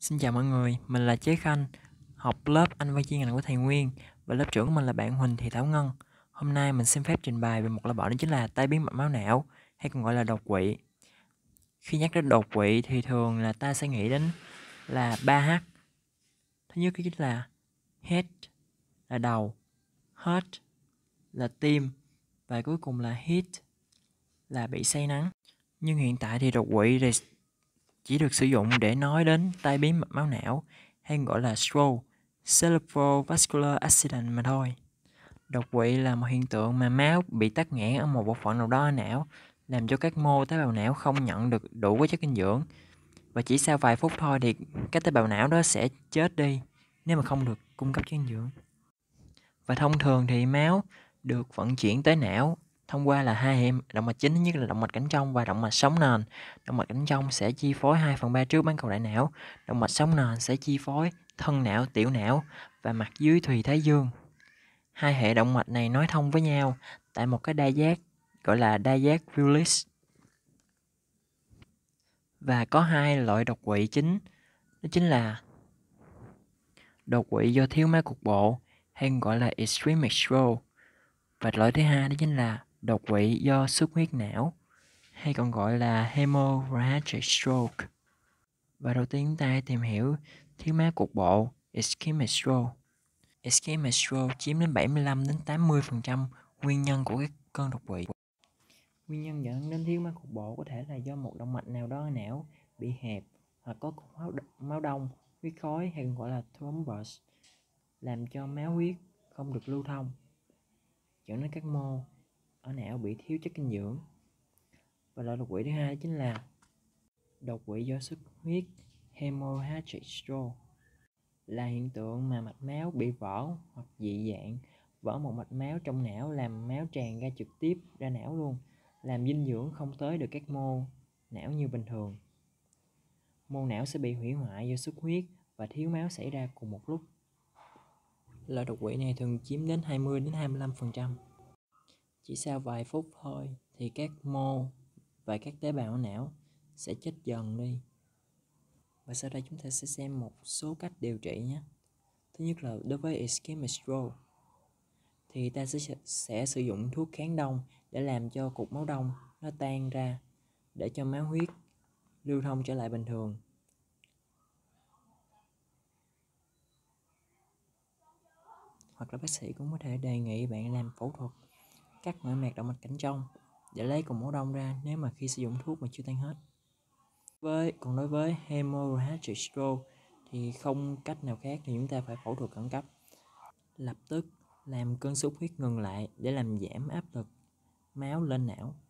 Xin chào mọi người, mình là Chế Khanh, học lớp Anh văn chuyên ngành của thầy Nguyên và lớp trưởng của mình là bạn Huỳnh Thị Thảo Ngân. Hôm nay mình xin phép trình bày về một loại bệnh đó chính là tai biến mạch máu não hay còn gọi là đột quỵ. Khi nhắc đến đột quỵ thì thường là ta sẽ nghĩ đến là 3H. Thứ nhất chính là head là đầu, heart là tim và cuối cùng là hit là bị say nắng. Nhưng hiện tại thì đột quỵ chỉ được sử dụng để nói đến tai biến mạch máu não hay gọi là stroke, cerebral vascular accident mà thôi. Đột quỵ là một hiện tượng mà máu bị tắc nghẽn ở một bộ phận nào đó ở não, làm cho các mô tế bào não không nhận được đủ cái chất dinh dưỡng. Và chỉ sau vài phút thôi thì các tế bào não đó sẽ chết đi nếu mà không được cung cấp chất dinh dưỡng. Và thông thường thì máu được vận chuyển tới não thông qua là hai hệ động mạch chính nhất là động mạch cánh trong và động mạch sống nền động mạch cánh trong sẽ chi phối 2 phần 3 trước bán cầu đại não động mạch sống nền sẽ chi phối thân não tiểu não và mặt dưới thùy thái dương hai hệ động mạch này nói thông với nhau tại một cái đa giác gọi là đa giác Willis và có hai loại đột quỵ chính đó chính là đột quỵ do thiếu máu cục bộ hay gọi là ischemic stroke và loại thứ hai đó chính là đột quỵ do xuất huyết não hay còn gọi là hemorrhagic stroke. Và đầu tiên ta hãy tìm hiểu thiếu máu cục bộ ischemic stroke. Ischemic stroke chiếm đến 75 đến 80% nguyên nhân của các cơn đột quỵ. Nguyên nhân dẫn đến thiếu máu cục bộ có thể là do một động mạch nào đó ở não bị hẹp hoặc có cục máu, đông, huyết khối hay còn gọi là thrombus, làm cho máu huyết không được lưu thông, dẫn đến các mô ở não bị thiếu chất dinh dưỡng và loại đột quỵ thứ hai chính là đột quỵ do xuất huyết hemorrhagic stroke là hiện tượng mà mạch máu bị vỡ hoặc dị dạng vỡ một mạch máu trong não làm máu tràn ra trực tiếp ra não luôn làm dinh dưỡng không tới được các mô não như bình thường mô não sẽ bị hủy hoại do xuất huyết và thiếu máu xảy ra cùng một lúc loại đột quỵ này thường chiếm đến 20 đến 25% chỉ sau vài phút thôi thì các mô và các tế bào não sẽ chết dần đi. Và sau đây chúng ta sẽ xem một số cách điều trị nhé. Thứ nhất là đối với ischemic stroke thì ta sẽ, sẽ sử dụng thuốc kháng đông để làm cho cục máu đông nó tan ra để cho máu huyết lưu thông trở lại bình thường. Hoặc là bác sĩ cũng có thể đề nghị bạn làm phẫu thuật cắt mở mạc động mạch cảnh trong để lấy cục máu đông ra nếu mà khi sử dụng thuốc mà chưa tan hết. Với còn đối với hemorrhagic stroke thì không cách nào khác thì chúng ta phải phẫu thuật khẩn cấp. Lập tức làm cơn sốt huyết ngừng lại để làm giảm áp lực máu lên não